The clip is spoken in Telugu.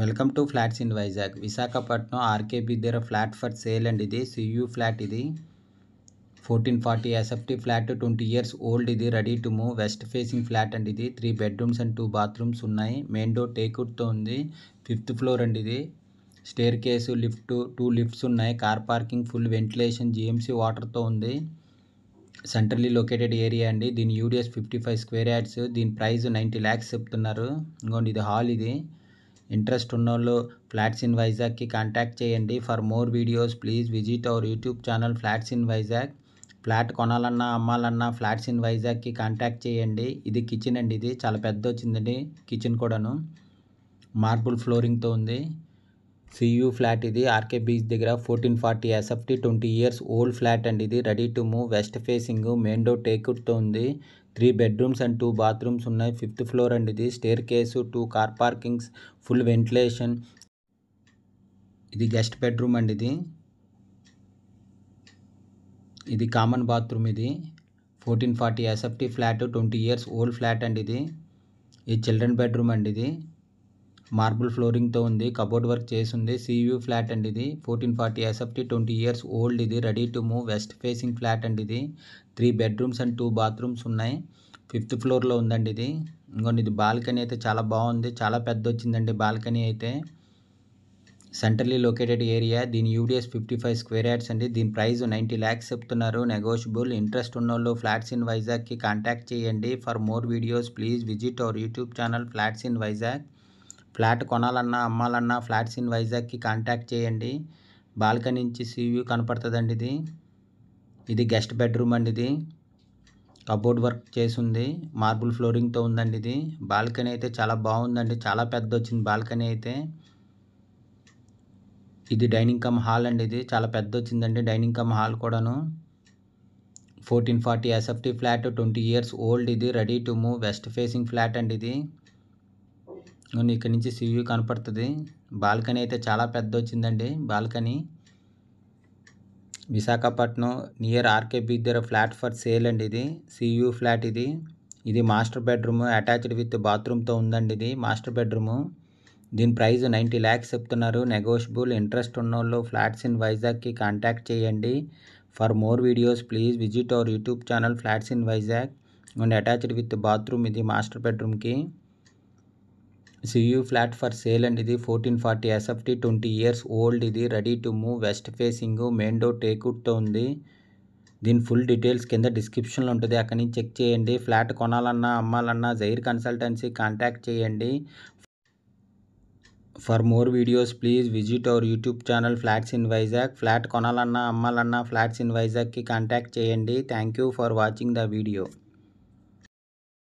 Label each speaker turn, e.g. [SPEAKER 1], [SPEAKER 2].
[SPEAKER 1] welcome to flats in Vizag Visakhapatnam RKB దగ్గర ఫ్లాట్ ఫర్ సేల్ అండ్ ఇది సియూ ఫ్లాట్ ఇది fourteen forty SFT flat twenty years old ఇది ready to move west facing flat and ఇది three bedrooms and two bathrooms ఉన్నాయి మెయిన్ డోర్ టేక్వుడ్తో ఉంది ఫిఫ్త్ ఫ్లోర్ అండి ఇది staircase lift two lifts ఉన్నాయి car parking full ventilation GMC వాటర్తో ఉంది సెంట్రల్లీ లొకేటెడ్ ఏరియా అండి దీని UDS fifty five square yards దీని ప్రైస్ నైంటీ ల్యాక్స్ చెప్తున్నారు ఇంకోండి ఇది హాల్ ఇది ఇంట్రెస్ట్ ఉన్నోళ్ళు ఫ్లాట్స్ ఇన్ వైజాగ్కి కాంటాక్ట్ చేయండి for more videos please visit our YouTube channel flats in Vizag flat కొనాలన్నా అమ్మాలన్నా ఫ్లాట్స్ ఇన్ వైజాగ్కి కాంటాక్ట్ చేయండి ఇది కిచెన్ అండి ఇది చాలా పెద్ద వచ్చిందండి కిచెన్ కూడాను మార్బుల్ ఫ్లోరింగ్తో ఉంది సియూ ఫ్లాట్ ఇది ఆర్కే బీచ్ దగ్గర fourteen forty SFT twenty years old flat అండి ఇది ready to move west facing main door టేకుట్తో ఉంది three bedrooms and two bathrooms ఉన్నాయి ఫిఫ్త్ ఫ్లోర్ అండి ఇది staircase two car parkings full ventilation ఇది గెస్ట్ బెడ్రూమ్ అండి ఇది ఇది కామన్ బాత్రూమ్ ఇది fourteen forty SFT flat twenty years old flat అండి ఇది ఇది చిల్డ్రన్ బెడ్రూమ్ అండి ఇది మార్బుల్ ఫ్లోరింగ్ తో ఉంది కబోర్డ్ వర్క్ చేసి ఉంది సియూ ఫ్లాట్ అండి ఇది fourteen forty SFT twenty years old ఇది ready to move west facing flat అండి ఇది three bedrooms and two bathrooms ఉన్నాయి ఫిఫ్త్ ఫ్లోర్లో ఉందండి ఇది ఇంకొన్ని ఇది బాల్కనీ అయితే చాలా బాగుంది చాలా పెద్ద వచ్చిందండి బాల్కనీ అయితే సెంట్రలీ లొకేటెడ్ ఏరియా దీని UDS fifty five square yards అండి దీని ప్రైస్ నైంటీ ల్యాక్స్ చెప్తున్నారు నెగోషియబుల్ ఇంట్రెస్ట్ ఉన్న వాళ్ళు ఫ్లాట్స్ ఇన్ వైజాగ్కి కాంటాక్ట్ చేయండి for more videos please visit our YouTube channel flats in Vizag flat కొనాలన్నా అమ్మాలన్నా ఫ్లాట్స్ ఇన్ వైజాగ్కి కాంటాక్ట్ చేయండి బాల్కనీ నుంచి సీ వ్యూ కనపడుతుందండి ఇది ఇది గెస్ట్ బెడ్రూమ్ అండి ఇది కబోర్డ్ వర్క్ చేసింది మార్బుల్ ఫ్లోరింగ్తో ఉందండి ఇది బాల్కనీ అయితే చాలా బాగుందండి చాలా పెద్ద వచ్చింది బాల్కనీ అయితే ఇది డైనింగ్ కమ్ హాల్ అండి ఇది చాలా పెద్ద వచ్చిందండి డైనింగ్ కమ్ హాల్ కూడాను fourteen forty SFT flat twenty years old ఇది ready to move west facing flat అండి ఇది అండ్ ఇక్కడ నుంచి సివ్యూ కనపడుతుంది బాల్కనీ అయితే చాలా పెద్ద వచ్చిందండి balcony Visakhapatnam near RK beach దగ్గర ఫ్లాట్ ఫర్ సేల్ అండి ఇది సియూ ఫ్లాట్ ఇది ఇది మాస్టర్ బెడ్రూమ్ అటాచ్డ్ విత్ బాత్రూమ్తో ఉందండి ఇది మాస్టర్ బెడ్రూమ్ దీని ప్రైస్ నైంటీ ల్యాక్స్ చెప్తున్నారు నెగోషియబుల్ ఇంట్రెస్ట్ వాళ్ళు ఫ్లాట్స్ ఇన్ వైజాగ్కి కాంటాక్ట్ చేయండి for more videos please visit our YouTube channel flats in Vizag and attached with bathroom ఇది మాస్టర్ బెడ్రూమ్కి sea view flat for sale and ఇది fourteen forty SFT twenty years old ఇది ready to move west facing main door టేకుట్తో ఉంది దీని ఫుల్ డీటెయిల్స్ కింద డిస్క్రిప్షన్లో ఉంటుంది అక్కడి నుంచి చెక్ చేయండి ఫ్లాట్ కొనాలన్నా అమ్మాలన్నా జైర్ కన్సల్టెన్సీ కాంటాక్ట్ చేయండి for more videos please visit our YouTube channel flats in Vizag flat కొనాలన్నా అమ్మాలన్నా ఫ్లాట్స్ ఇన్ వైజాగ్కి కాంటాక్ట్ చేయండి thank you for watching the video